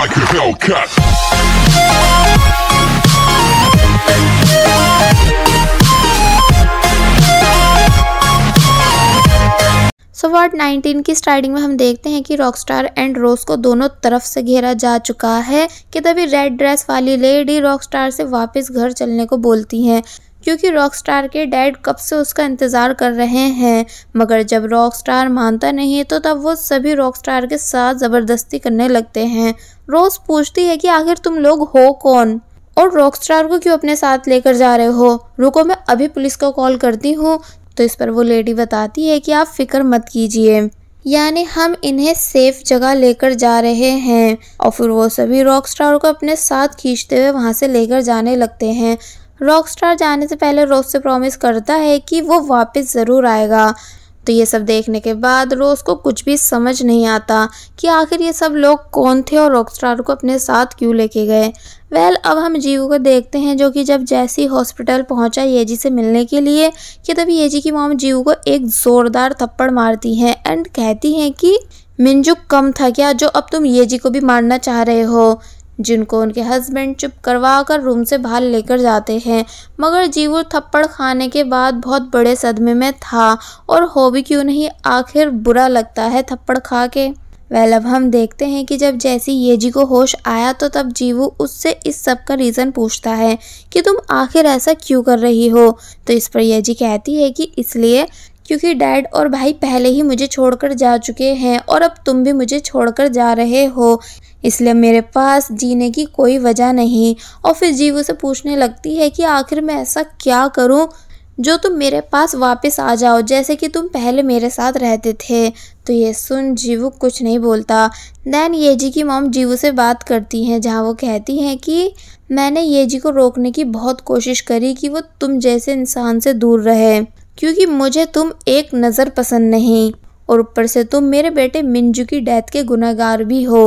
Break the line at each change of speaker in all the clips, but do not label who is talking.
like a Hellcat so ward 19 की starting में हम देखते हैं कि रॉकस्टार एंड रोज को दोनों तरफ से घेरा जा चुका है कि तभी रेड ड्रेस वाली लेडी रॉकस्टार से वापस घर चलने को बोलती हैं क्योंकि रॉकस्टार के डैड कब से उसका इंतज़ार कर रहे हैं मगर जब रॉकस्टार मानता नहीं तो तब वो सभी रॉकस्टार के साथ ज़बरदस्ती करने लगते हैं रोज़ पूछती है कि आखिर तुम लोग हो कौन और रॉकस्टार को क्यों अपने साथ लेकर जा रहे हो रुको मैं अभी पुलिस को कॉल करती हूँ तो इस पर वो लेडी बताती है कि आप फिक्र मत कीजिए यानी हम इन्हें सेफ जगह लेकर जा रहे हैं और फिर वो सभी रॉक स्टार को अपने साथ खींचते हुए वहाँ से लेकर जाने लगते हैं रॉकस्टार जाने से पहले रोज से प्रॉमिस करता है कि वो वापस ज़रूर आएगा तो ये सब देखने के बाद रोज़ को कुछ भी समझ नहीं आता कि आखिर ये सब लोग कौन थे और रॉकस्टार को अपने साथ क्यों लेके गए वेल well, अब हम जीवू को देखते हैं जो कि जब जैसी हॉस्पिटल पहुंचा येजी से मिलने के लिए कि तभी येजी की मॉम जीवू को एक ज़ोरदार थप्पड़ मारती हैं एंड कहती हैं कि मिंजू कम था क्या जो अब तुम ये को भी मारना चाह रहे हो जिनको उनके हस्बैंड चुप करवा कर रूम से बाहर लेकर जाते हैं मगर जीवू थप्पड़ खाने के बाद बहुत बड़े सदमे में था और हो भी क्यों नहीं आखिर बुरा लगता है थप्पड़ खा के वेल अब हम देखते हैं कि जब जैसी ये जी को होश आया तो तब जीवू उससे इस सब का रीज़न पूछता है कि तुम आखिर ऐसा क्यों कर रही हो तो इस पर ये जी कहती है कि इसलिए क्योंकि डैड और भाई पहले ही मुझे छोड़कर जा चुके हैं और अब तुम भी मुझे छोड़कर जा रहे हो इसलिए मेरे पास जीने की कोई वजह नहीं और फिर जीव उसे पूछने लगती है कि आखिर मैं ऐसा क्या करूं जो तुम मेरे पास वापस आ जाओ जैसे कि तुम पहले मेरे साथ रहते थे तो ये सुन जीवू कुछ नहीं बोलता देन ये जी की मॉम जीवू से बात करती हैं जहाँ वो कहती हैं कि मैंने ये जी को रोकने की बहुत कोशिश करी कि वो तुम जैसे इंसान से दूर रहे क्योंकि मुझे तुम एक नज़र पसंद नहीं और ऊपर से तुम तो मेरे बेटे मिंजू की डेथ के गुनागार भी हो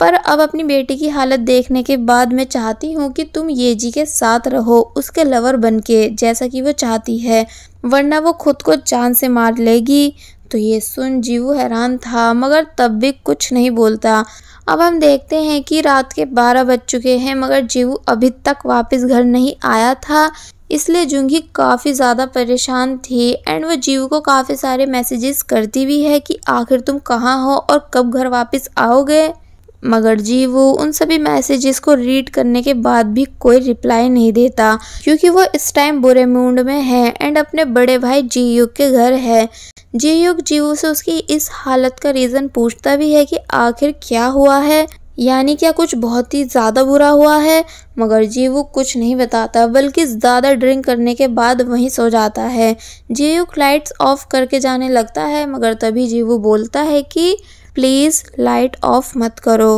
पर अब अपनी बेटी की हालत देखने के बाद मैं चाहती हूँ कि तुम ये जी के साथ रहो उसके लवर बन के जैसा कि वो चाहती है वरना वो खुद को चांद से मार लेगी तो ये सुन जीवू हैरान था मगर तब भी कुछ नहीं बोलता अब हम देखते हैं कि रात के बारह बज चुके हैं मगर जीवू अभी तक वापस घर नहीं आया था इसलिए जूंगी काफ़ी ज़्यादा परेशान थी एंड वो जीव को काफ़ी सारे मैसेजेस करती भी है कि आखिर तुम कहाँ हो और कब घर वापस आओगे मगर वो उन सभी मैसेजेस को रीड करने के बाद भी कोई रिप्लाई नहीं देता क्योंकि वो इस टाइम बुरे मूड में है एंड अपने बड़े भाई जीयुग के घर है जीयुग जीवू से उसकी इस हालत का रीज़न पूछता भी है कि आखिर क्या हुआ है यानी क्या कुछ बहुत ही ज़्यादा बुरा हुआ है मगर जीवू कुछ नहीं बताता बल्कि ज़्यादा ड्रिंक करने के बाद वहीं सो जाता है जीवू लाइट्स ऑफ करके जाने लगता है मगर तभी जीवू बोलता है कि प्लीज़ लाइट ऑफ मत करो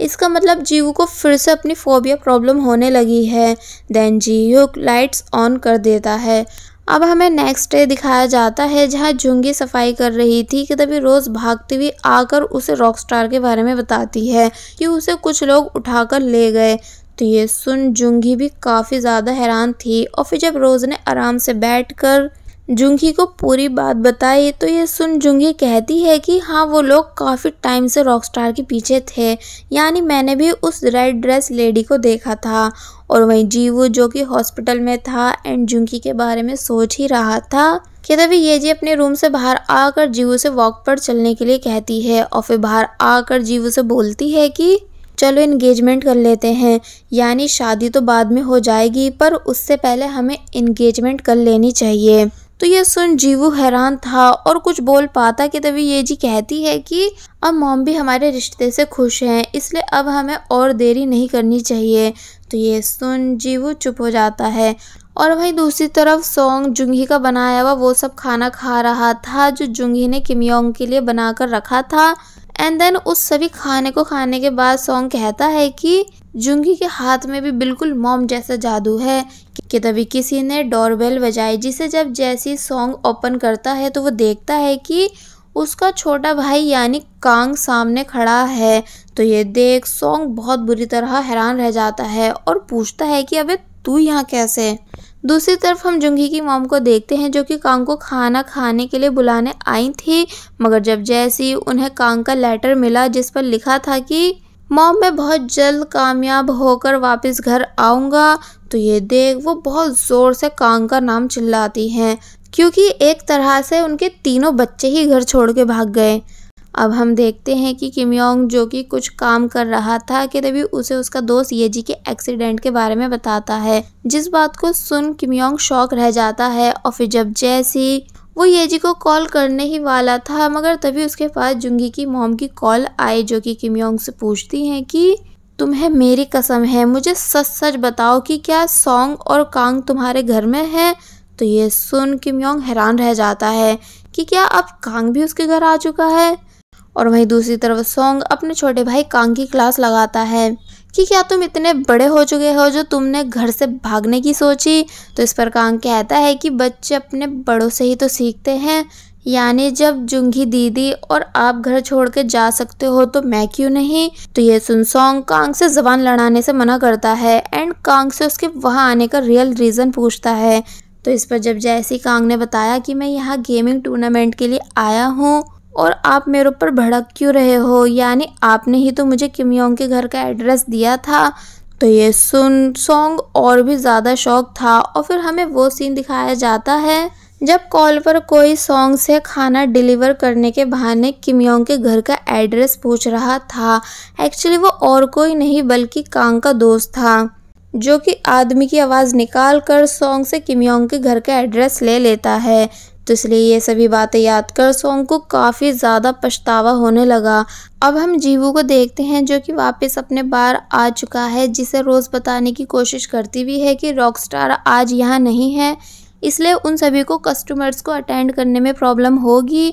इसका मतलब जीवू को फिर से अपनी फोबिया प्रॉब्लम होने लगी है देन जीवू लाइट्स ऑन कर देता है अब हमें नेक्स्ट डे दिखाया जाता है जहाँ जुंगी सफाई कर रही थी कि तभी रोज़ भागती हुई आकर उसे रॉकस्टार के बारे में बताती है कि उसे कुछ लोग उठाकर ले गए तो ये सुन जुंगी भी काफ़ी ज़्यादा हैरान थी और फिर जब रोज़ ने आराम से बैठ कर जुंगी को पूरी बात बताई तो ये सुन जुंगी कहती है कि हाँ वो लोग काफ़ी टाइम से रॉकस्टार के पीछे थे यानी मैंने भी उस रेड ड्रेस लेडी को देखा था और वहीं जीवू जो कि हॉस्पिटल में था एंड जुंगी के बारे में सोच ही रहा था कि तभी ये जी अपने रूम से बाहर आकर जीवू से वॉक पर चलने के लिए कहती है और फिर बाहर आकर जीवू से बोलती है कि चलो इंगेजमेंट कर लेते हैं यानी शादी तो बाद में हो जाएगी पर उससे पहले हमें इंगेजमेंट कर लेनी चाहिए तो यह सुन जीवू हैरान था और कुछ बोल पाता कि तभी ये जी कहती है कि अब मॉम भी हमारे रिश्ते से खुश हैं इसलिए अब हमें और देरी नहीं करनी चाहिए तो ये सुन जीवू चुप हो जाता है और वहीं दूसरी तरफ सॉन्ग जुंगी का बनाया हुआ वो सब खाना खा रहा था जो जुंगी ने किमियोंग के लिए बनाकर रखा था एंड देन उस सभी खाने को खाने के बाद सॉन्ग कहता है कि जुंगी के हाथ में भी बिल्कुल मोम जैसा जादू है कि तभी किसी ने डोरबेल बजाई जिसे जब जैसी सॉन्ग ओपन करता है तो वो देखता है कि उसका छोटा भाई यानी कांग सामने खड़ा है तो ये देख सॉन्ग बहुत बुरी तरह हैरान रह जाता है और पूछता है कि अबे तू यहाँ कैसे दूसरी तरफ हम जुंगी की मोम को देखते हैं जो कि कांग को खाना खाने के लिए बुलाने आई थी मगर जब जैसी उन्हें कांग का लेटर मिला जिस पर लिखा था कि मॉम मैं बहुत जल्द कामयाब होकर वापस घर आऊँगा तो ये देख वो बहुत ज़ोर से कांग का नाम चिल्लाती हैं क्योंकि एक तरह से उनके तीनों बच्चे ही घर छोड़ के भाग गए अब हम देखते हैं कि किमयोंग जो कि कुछ काम कर रहा था कि तभी उसे उसका दोस्त येजी के एक्सीडेंट के बारे में बताता है जिस बात को सुन किमयोंग शौक रह जाता है और फिर जब जैसी वो येजी को कॉल करने ही वाला था मगर तभी उसके पास जुंगी की मोम की कॉल आई जो कि किमयोंग से पूछती हैं कि तुम्हें मेरी कसम है मुझे सच सच बताओ कि क्या सॉन्ग और कांग तुम्हारे घर में है तो ये सुन किमयोंग हैरान रह जाता है कि क्या अब कांग भी उसके घर आ चुका है और वहीं दूसरी तरफ सॉन्ग अपने छोटे भाई कांग की क्लास लगाता है कि क्या तुम इतने बड़े हो चुके हो जो तुमने घर से भागने की सोची तो इस पर कांग कहता है कि बच्चे अपने बड़ों से ही तो सीखते हैं यानी जब जुंगी दीदी और आप घर छोड़ के जा सकते हो तो मैं क्यों नहीं तो ये सुनसोंग कांग से जबान लड़ाने से मना करता है एंड कांग से उसके वहाँ आने का रियल रीज़न पूछता है तो इस पर जब जैसी कांग ने बताया कि मैं यहाँ गेमिंग टूर्नामेंट के लिए आया हूँ और आप मेरे ऊपर भड़क क्यों रहे हो यानी आपने ही तो मुझे किमयोंग के घर का एड्रेस दिया था तो ये सुन सॉन्ग और भी ज़्यादा शौक था और फिर हमें वो सीन दिखाया जाता है जब कॉल पर कोई सॉन्ग से खाना डिलीवर करने के बहाने किमयोंग के घर का एड्रेस पूछ रहा था एक्चुअली वो और कोई नहीं बल्कि कांग का दोस्त था जो कि आदमी की आवाज़ निकाल कर सॉन्ग से किमयोंग के घर का एड्रेस ले लेता है तो इसलिए ये सभी बातें याद कर सोम को काफ़ी ज़्यादा पछतावा होने लगा अब हम जीवू को देखते हैं जो कि वापस अपने बार आ चुका है जिसे रोज़ बताने की कोशिश करती भी है कि रॉकस्टार आज यहाँ नहीं है इसलिए उन सभी को कस्टमर्स को अटेंड करने में प्रॉब्लम होगी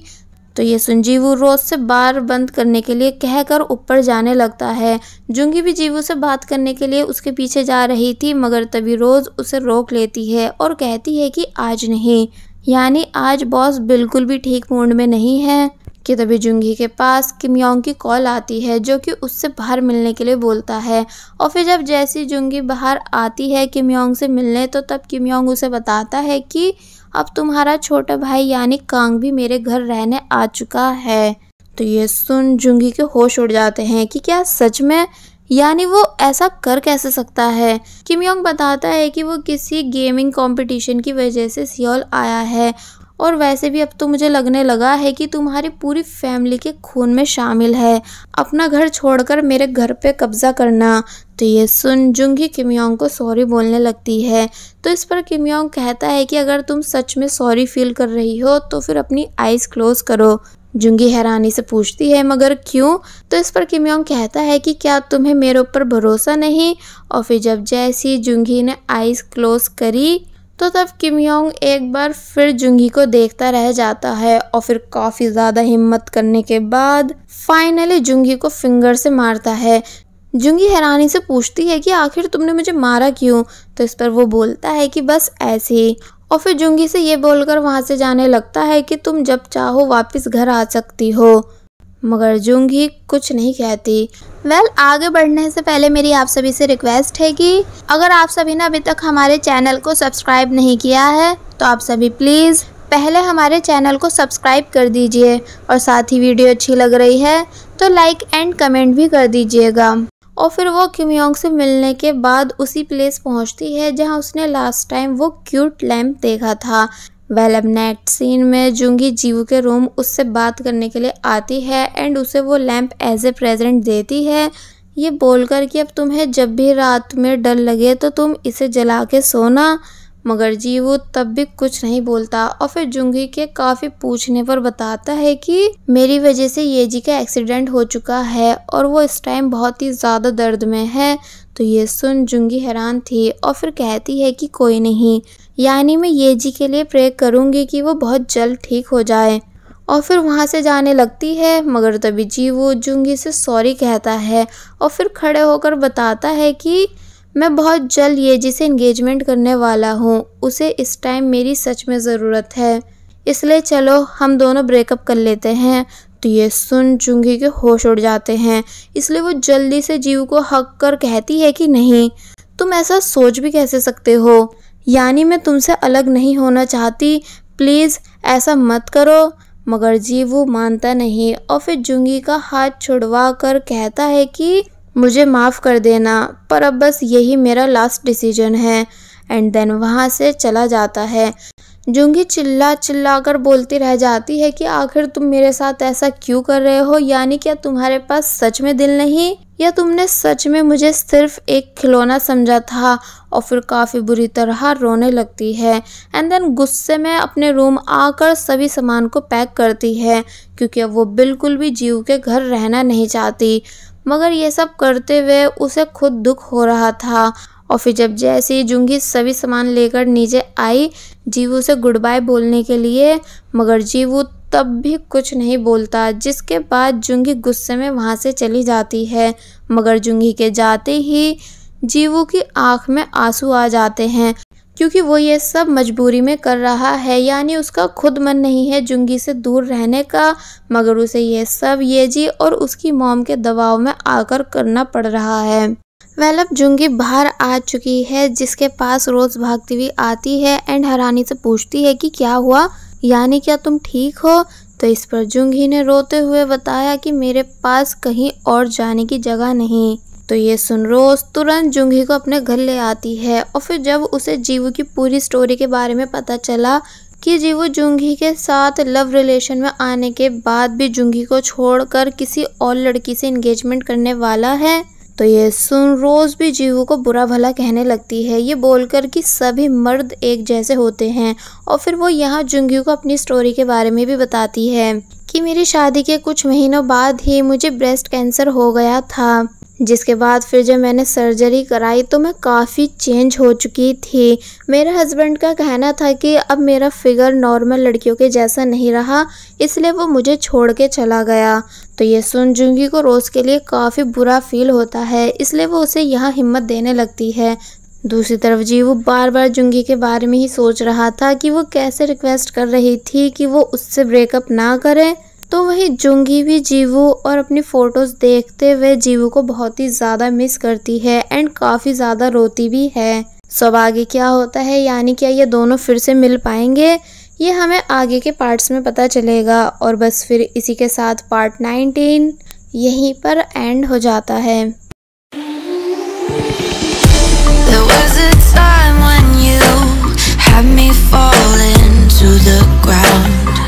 तो ये संजीवू रोज से बार बंद करने के लिए कहकर ऊपर जाने लगता है जुंगी भी जीवू से बात करने के लिए उसके पीछे जा रही थी मगर तभी रोज़ उसे रोक लेती है और कहती है कि आज नहीं यानी आज बॉस बिल्कुल भी ठीक मूड में नहीं है कि तभी जुंगी के पास किमयोंग की कॉल आती है जो कि उससे बाहर मिलने के लिए बोलता है और फिर जब जैसी जुंगी बाहर आती है किमयोंग से मिलने तो तब किमयोंग उसे बताता है कि अब तुम्हारा छोटा भाई यानी कांग भी मेरे घर रहने आ चुका है तो ये सुन जुंगी के होश उड़ जाते हैं कि क्या सच में यानी वो ऐसा कर कैसे सकता है किमयोंग बताता है कि वो किसी गेमिंग कंपटीशन की वजह से सियोल आया है और वैसे भी अब तो मुझे लगने लगा है कि तुम्हारी पूरी फैमिली के खून में शामिल है अपना घर छोड़कर मेरे घर पे कब्जा करना तो ये सुन जुंगी ही किमयोंग को सॉरी बोलने लगती है तो इस पर किमयोंग कहता है कि अगर तुम सच में सॉरी फील कर रही हो तो फिर अपनी आइज़ क्लोज़ करो जुंगी हैरानी से पूछती है मगर क्यों तो इस पर किमयोंग कहता है कि क्या तुम्हें मेरे ऊपर भरोसा नहीं और फिर जब जैसी जुंगी ने आइज़ क्लोज़ करी तो तब किम योंग एक बार फिर जुंगी को देखता रह जाता है और फिर काफ़ी ज़्यादा हिम्मत करने के बाद फाइनली जुंगी को फिंगर से मारता है जुंगी हैरानी से पूछती है कि आखिर तुमने मुझे मारा क्यों तो इस पर वो बोलता है कि बस ऐसे ही और फिर जुंगी से ये बोलकर वहां से जाने लगता है कि तुम जब चाहो वापस घर आ सकती हो मगर जुंगी कुछ नहीं कहती वेल well, आगे बढ़ने से पहले मेरी आप सभी से रिक्वेस्ट है कि अगर आप सभी ने अभी तक हमारे चैनल को सब्सक्राइब नहीं किया है तो आप सभी प्लीज़ पहले हमारे चैनल को सब्सक्राइब कर दीजिए और साथ ही वीडियो अच्छी लग रही है तो लाइक एंड कमेंट भी कर दीजिएगा और फिर वो क्यूमियोंग से मिलने के बाद उसी प्लेस पहुंचती है जहां उसने लास्ट टाइम वो क्यूट लैम्प देखा था अब नेक्स्ट सीन में जूंगी जीवू के रूम उससे बात करने के लिए आती है एंड उसे वो लैंप एज ए प्रेजेंट देती है ये बोलकर कि अब तुम्हें जब भी रात में डर लगे तो तुम इसे जला के सोना मगर जीवू तब भी कुछ नहीं बोलता और फिर जुंगी के काफ़ी पूछने पर बताता है कि मेरी वजह से ये जी का एक्सीडेंट हो चुका है और वो इस टाइम बहुत ही ज़्यादा दर्द में है तो ये सुन जुंगी हैरान थी और फिर कहती है कि कोई नहीं यानी मैं ये जी के लिए प्रे करूँगी कि वो बहुत जल्द ठीक हो जाए और फिर वहाँ से जाने लगती है मगर तभी जी वो जूंगी से सॉरी कहता है और फिर खड़े होकर बताता है कि मैं बहुत जल्द ये जी से इंगेजमेंट करने वाला हूँ उसे इस टाइम मेरी सच में ज़रूरत है इसलिए चलो हम दोनों ब्रेकअप कर लेते हैं तो ये सुन चुंगी के होश उड़ जाते हैं इसलिए वो जल्दी से जीव को हक कर कहती है कि नहीं तुम ऐसा सोच भी कैसे सकते हो यानी मैं तुमसे अलग नहीं होना चाहती प्लीज़ ऐसा मत करो मगर जी वो मानता नहीं और फिर जुंगी का हाथ छुड़वा कर कहता है कि मुझे माफ़ कर देना पर अब बस यही मेरा लास्ट डिसीजन है एंड देन वहाँ से चला जाता है जुंगी चिल्ला चिल्ला कर बोलती रह जाती है कि आखिर तुम मेरे साथ ऐसा क्यों कर रहे हो यानी क्या तुम्हारे पास सच में दिल नहीं या तुमने सच में मुझे सिर्फ एक खिलौना समझा था और फिर काफ़ी बुरी तरह रोने लगती है एंड देन गुस्से में अपने रूम आकर सभी सामान को पैक करती है क्योंकि अब वो बिल्कुल भी जीव के घर रहना नहीं चाहती मगर ये सब करते हुए उसे खुद दुख हो रहा था और फिर जब जैसे ही जुंगी सभी सामान लेकर नीचे आई जीवू से गुड बाय बोलने के लिए मगर जीवू तब भी कुछ नहीं बोलता जिसके बाद जुंगी गुस्से में वहाँ से चली जाती है मगर जुंगी के जाते ही जीवू की आंख में आंसू आ जाते हैं क्योंकि वो ये सब मजबूरी में कर रहा है यानी उसका खुद मन नहीं है जुंगी से दूर रहने का मगर उसे ये सब ये जी और उसकी मोम के दबाव में आकर करना पड़ रहा है वेलअप जुंगी बाहर आ चुकी है जिसके पास रोज़ भागती हुई आती है एंड हैरानी से पूछती है कि क्या हुआ यानी क्या तुम ठीक हो तो इस पर जुंगी ने रोते हुए बताया कि मेरे पास कहीं और जाने की जगह नहीं तो ये सुन रोज तुरंत जुंगी को अपने घर ले आती है और फिर जब उसे जीवू की पूरी स्टोरी के बारे में पता चला कि जीवू जुंगी के साथ लव रिलेशन में आने के बाद भी जुंगी को छोड़कर किसी और लड़की से इंगेजमेंट करने वाला है तो ये सुन रोज़ भी जीवू को बुरा भला कहने लगती है ये बोलकर कि सभी मर्द एक जैसे होते हैं और फिर वो यहाँ जुंगयू को अपनी स्टोरी के बारे में भी बताती है कि मेरी शादी के कुछ महीनों बाद ही मुझे ब्रेस्ट कैंसर हो गया था जिसके बाद फिर जब मैंने सर्जरी कराई तो मैं काफ़ी चेंज हो चुकी थी मेरे हस्बैंड का कहना था कि अब मेरा फिगर नॉर्मल लड़कियों के जैसा नहीं रहा इसलिए वो मुझे छोड़ के चला गया तो ये सुन जूंगी को रोज़ के लिए काफ़ी बुरा फील होता है इसलिए वो उसे यहाँ हिम्मत देने लगती है दूसरी तरफ जी वो बार बार जुंगी के बारे में ही सोच रहा था कि वो कैसे रिक्वेस्ट कर रही थी कि वो उससे ब्रेकअप ना करें तो वही जुंगी भी जीवू और अपनी फ़ोटोज़ देखते हुए जीवू को बहुत ही ज़्यादा मिस करती है एंड काफ़ी ज़्यादा रोती भी है सब आगे क्या होता है यानी क्या ये दोनों फिर से मिल पाएंगे ये हमें आगे के पार्ट्स में पता चलेगा और बस फिर इसी के साथ पार्ट 19 यहीं पर एंड हो जाता है